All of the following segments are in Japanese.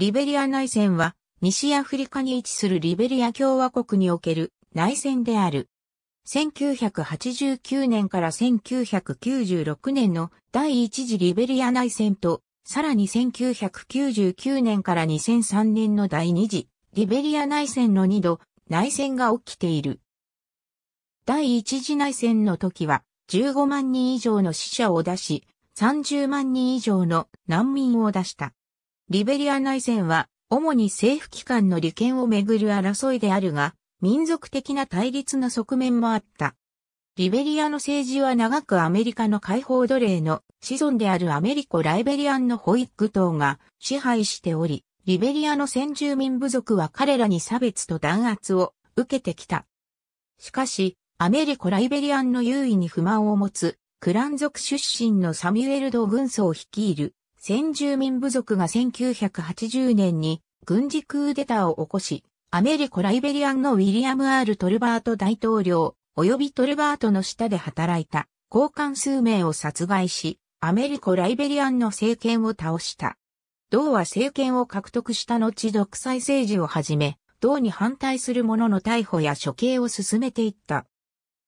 リベリア内戦は、西アフリカに位置するリベリア共和国における内戦である。1989年から1996年の第一次リベリア内戦と、さらに1999年から2003年の第二次リベリア内戦の2度内戦が起きている。第一次内戦の時は15万人以上の死者を出し、30万人以上の難民を出した。リベリア内戦は、主に政府機関の利権をめぐる争いであるが、民族的な対立の側面もあった。リベリアの政治は長くアメリカの解放奴隷の子孫であるアメリコ・ライベリアンのホイッグ党が支配しており、リベリアの先住民部族は彼らに差別と弾圧を受けてきた。しかし、アメリコ・ライベリアンの優位に不満を持つ、クラン族出身のサミュエル・ド・軍曹を率いる先住民部族が1980年に軍事クーデターを起こし、アメリコ・ライベリアンのウィリアム・アール・トルバート大統領、及びトルバートの下で働いた高官数名を殺害し、アメリコ・ライベリアンの政権を倒した。同は政権を獲得した後独裁政治をはじめ、同に反対する者の逮捕や処刑を進めていった。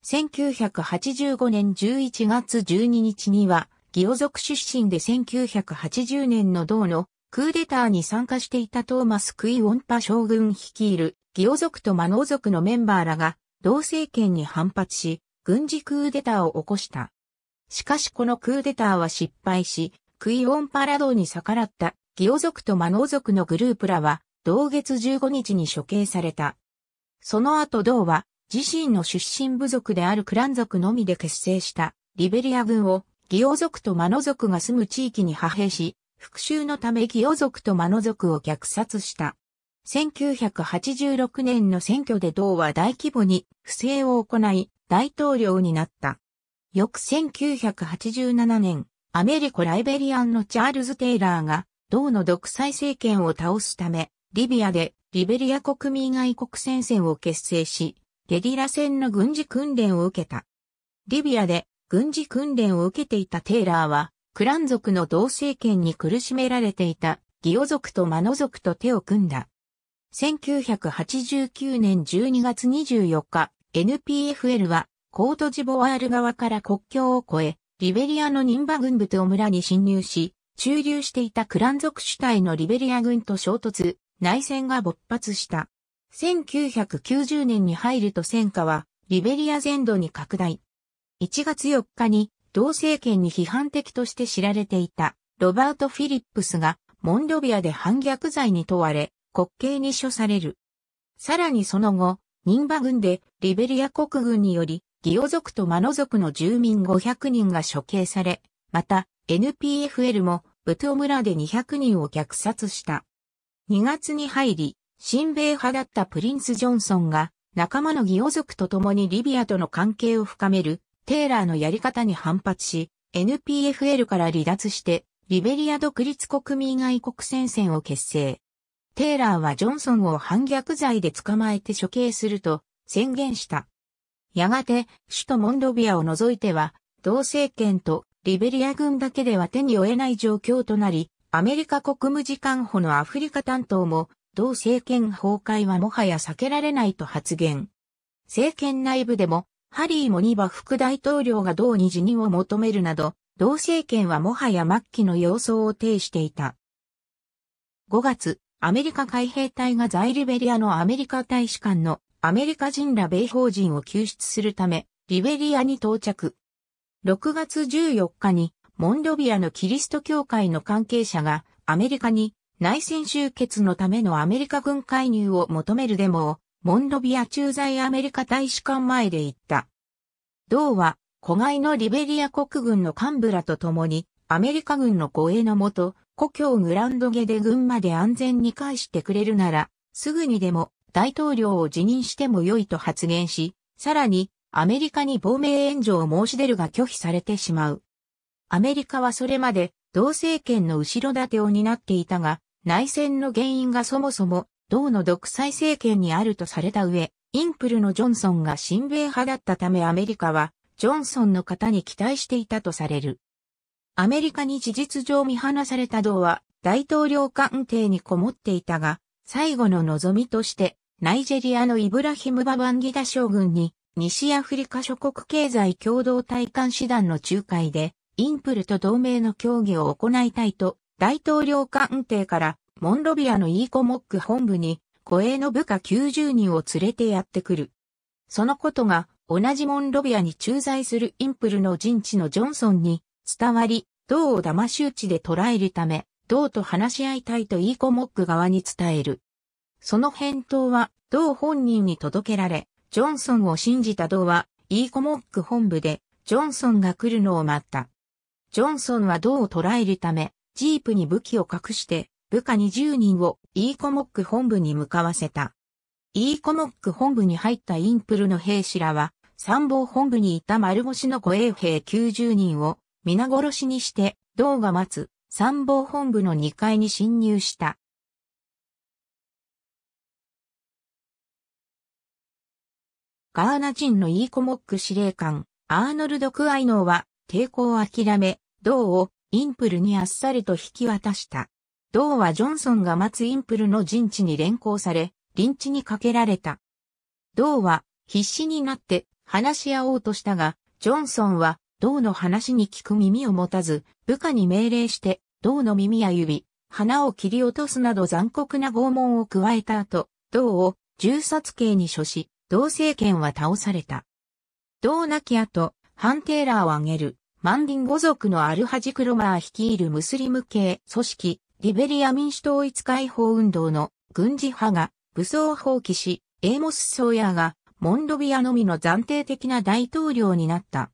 1985年11月12日には、ギオ族出身で1980年の同のクーデターに参加していたトーマス・クイ・ウォンパ将軍率いるギオ族とマノー族のメンバーらが同政権に反発し、軍事クーデターを起こした。しかしこのクーデターは失敗し、クイ・オンパラ道に逆らったギオ族とマノー族のグループらは、同月15日に処刑された。その後銅は、自身の出身部族であるクラン族のみで結成したリベリア軍をギオ族とマノ族が住む地域に派兵し、復讐のためギオ族とマノ族を虐殺した。1986年の選挙で銅は大規模に不正を行い、大統領になった。翌1987年、アメリコ・ライベリアンのチャールズ・テイラーが、銅の独裁政権を倒すため、リビアでリベリア国民外国戦線を結成し、ゲリラ戦の軍事訓練を受けた。リビアで軍事訓練を受けていたテイラーは、クラン族の同政権に苦しめられていたギオ族とマノ族と手を組んだ。1989年12月24日、NPFL はコートジボワール側から国境を越え、リベリアのニンバ軍部と村に侵入し、駐留していたクラン族主体のリベリア軍と衝突、内戦が勃発した。1990年に入ると戦火は、リベリア全土に拡大。1月4日に同政権に批判的として知られていたロバート・フィリップスがモンドビアで反逆罪に問われ国刑に処される。さらにその後、ニ馬軍でリベリア国軍によりギオ族とマノ族の住民500人が処刑され、また NPFL もブトゥ村で200人を虐殺した。2月に入り、親米派だったプリンス・ジョンソンが仲間のギオ族と共にリビアとの関係を深めるテイラーのやり方に反発し、NPFL から離脱して、リベリア独立国民愛国戦線を結成。テイラーはジョンソンを反逆罪で捕まえて処刑すると宣言した。やがて、首都モンロビアを除いては、同政権とリベリア軍だけでは手に負えない状況となり、アメリカ国務次官補のアフリカ担当も、同政権崩壊はもはや避けられないと発言。政権内部でもハリーもニバ副大統領が同に辞任を求めるなど、同政権はもはや末期の様相を呈していた。5月、アメリカ海兵隊がザイルベリアのアメリカ大使館のアメリカ人ら米邦人を救出するため、リベリアに到着。6月14日に、モンドビアのキリスト教会の関係者が、アメリカに内戦終結のためのアメリカ軍介入を求めるデモを、モンドビア駐在アメリカ大使館前で行った。同は、子外のリベリア国軍の幹部らと共に、アメリカ軍の護衛のもと、故郷グランドゲで軍まで安全に返してくれるなら、すぐにでも大統領を辞任しても良いと発言し、さらにアメリカに亡命援助を申し出るが拒否されてしまう。アメリカはそれまで同政権の後ろ盾を担っていたが、内戦の原因がそもそも同の独裁政権にあるとされた上、インプルのジョンソンが親米派だったためアメリカは、ジョンソンの方に期待していたとされる。アメリカに事実上見放された道は、大統領官邸にこもっていたが、最後の望みとして、ナイジェリアのイブラヒム・ババンギダ将軍に、西アフリカ諸国経済共同体監視団の仲介で、インプルと同盟の協議を行いたいと、大統領官邸から、モンロビアのイーコモック本部に護衛の部下90人を連れてやってくる。そのことが同じモンロビアに駐在するインプルの陣地のジョンソンに伝わり、銅を騙し討ちで捕らえるため、銅と話し合いたいとイーコモック側に伝える。その返答は銅本人に届けられ、ジョンソンを信じた銅はイーコモック本部でジョンソンが来るのを待った。ジョンソンは銅を捕らえるため、ジープに武器を隠して部下20人を e コモック本部に向かわせた。e コモック本部に入ったインプルの兵士らは、参謀本部にいた丸腰の護衛兵90人を皆殺しにして、銅が待つ参謀本部の2階に侵入した。ガーナ人のイーコモック司令官、アーノルド・クアイノーは抵抗を諦め、銅をインプルにあっさりと引き渡した。同はジョンソンが待つインプルの陣地に連行され、臨地にかけられた。同は必死になって話し合おうとしたが、ジョンソンは同の話に聞く耳を持たず、部下に命令して同の耳や指、鼻を切り落とすなど残酷な拷問を加えた後、同を銃殺刑に処し、同政権は倒された。同亡き後、ハンテーラーを挙げる、マンディン語族のアルハジクロマー率いるムスリム系組織、リベリア民主統一解放運動の軍事派が武装放棄し、エーモス・ソーヤーがモンドビアのみの暫定的な大統領になった。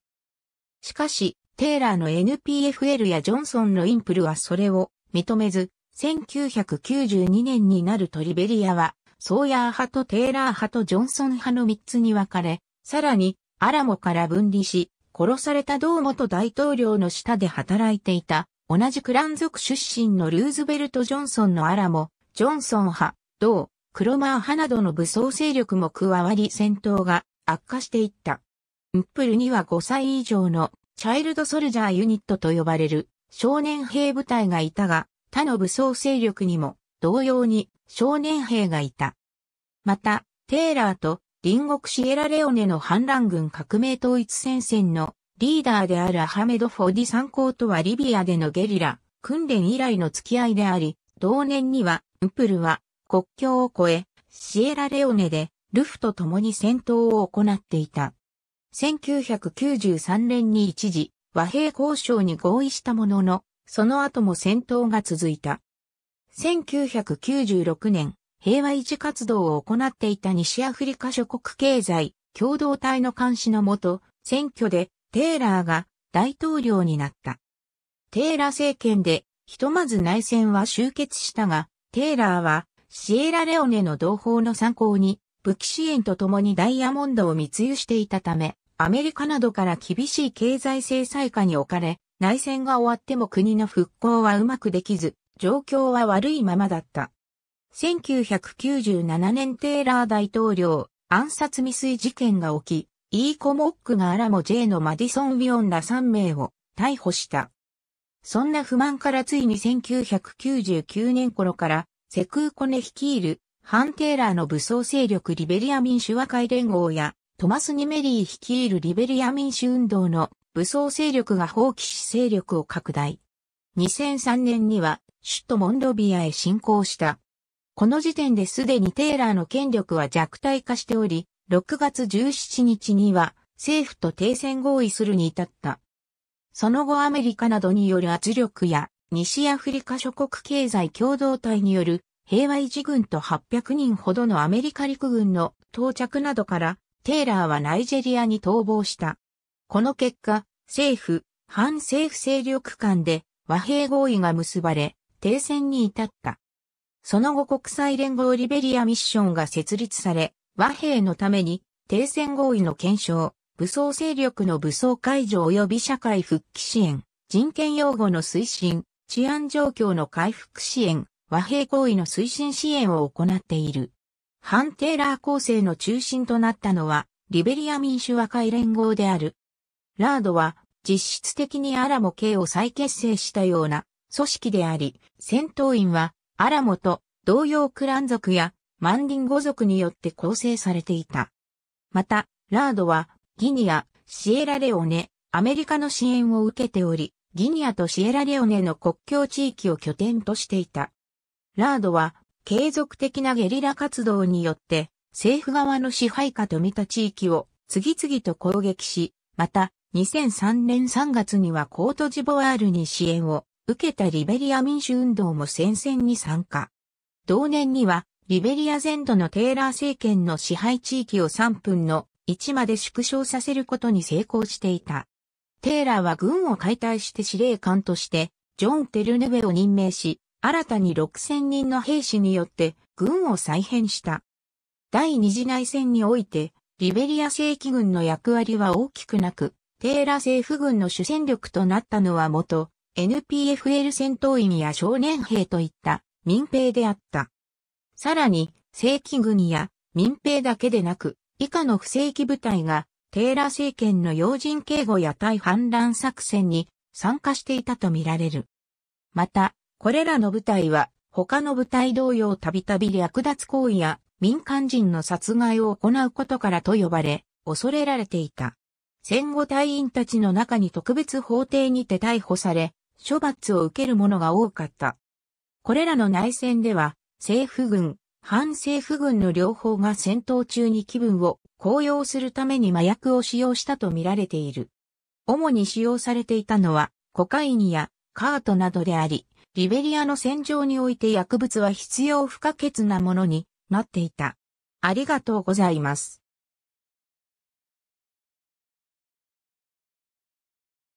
しかし、テーラーの NPFL やジョンソンのインプルはそれを認めず、1992年になるとリベリアは、ソーヤー派とテーラー派とジョンソン派の3つに分かれ、さらに、アラモから分離し、殺されたド元大統領の下で働いていた同じクラン族出身のルーズベルト・ジョンソンのアラも、ジョンソン派、同、クロマー派などの武装勢力も加わり戦闘が悪化していった。ムップルには5歳以上のチャイルドソルジャーユニットと呼ばれる少年兵部隊がいたが、他の武装勢力にも同様に少年兵がいた。また、テーラーと隣国シエラレオネの反乱軍革命統一戦線のリーダーであるアハメド・フォディ参考とはリビアでのゲリラ、訓練以来の付き合いであり、同年には、ウプルは国境を越え、シエラレオネでルフと共に戦闘を行っていた。1993年に一時、和平交渉に合意したものの、その後も戦闘が続いた。1996年、平和維持活動を行っていた西アフリカ諸国経済共同体の監視のもと、選挙でテーラーが大統領になった。テーラー政権で、ひとまず内戦は終結したが、テーラーはシエラレオネの同胞の参考に武器支援とともにダイヤモンドを密輸していたため、アメリカなどから厳しい経済制裁下に置かれ、内戦が終わっても国の復興はうまくできず、状況は悪いままだった。1997年テーラー大統領暗殺未遂事件が起き、イーコモックがアラモ J のマディソン・ウィオンら3名を逮捕した。そんな不満からついに1999年頃からセクーコネ率いるハンテーラーの武装勢力リベリア民主和解連合やトマス・ニメリー率いるリベリア民主運動の武装勢力が放棄し勢力を拡大。2003年には首都モンドビアへ侵攻した。この時点ですでにテーラーの権力は弱体化しており、6月17日には政府と停戦合意するに至った。その後アメリカなどによる圧力や西アフリカ諸国経済共同体による平和維持軍と800人ほどのアメリカ陸軍の到着などからテイラーはナイジェリアに逃亡した。この結果、政府、反政府勢力間で和平合意が結ばれ、停戦に至った。その後国際連合リベリアミッションが設立され、和平のために、停戦合意の検証、武装勢力の武装解除及び社会復帰支援、人権擁護の推進、治安状況の回復支援、和平行為の推進支援を行っている。反テーラー構成の中心となったのは、リベリア民主和解連合である。ラードは、実質的にアラモ系を再結成したような組織であり、戦闘員はアラモと同様クラン族やマンディン語族によって構成されていた。また、ラードは、ギニア、シエラレオネ、アメリカの支援を受けており、ギニアとシエラレオネの国境地域を拠点としていた。ラードは、継続的なゲリラ活動によって、政府側の支配下と見た地域を次々と攻撃し、また、2003年3月にはコートジボワールに支援を受けたリベリア民主運動も戦線に参加。同年にはリベリア全土のテーラー政権の支配地域を3分の1まで縮小させることに成功していた。テーラーは軍を解体して司令官として、ジョン・テルヌベを任命し、新たに6000人の兵士によって軍を再編した。第二次内戦において、リベリア正規軍の役割は大きくなく、テーラー政府軍の主戦力となったのは元、NPFL 戦闘員や少年兵といった民兵であった。さらに、正規軍や民兵だけでなく、以下の不正規部隊が、テーラ政権の要人警護や対反乱作戦に参加していたとみられる。また、これらの部隊は、他の部隊同様たびたび略奪行為や民間人の殺害を行うことからと呼ばれ、恐れられていた。戦後隊員たちの中に特別法廷にて逮捕され、処罰を受ける者が多かった。これらの内戦では、政府軍、反政府軍の両方が戦闘中に気分を高揚するために麻薬を使用したとみられている。主に使用されていたのはコカインやカートなどであり、リベリアの戦場において薬物は必要不可欠なものになっていた。ありがとうございます。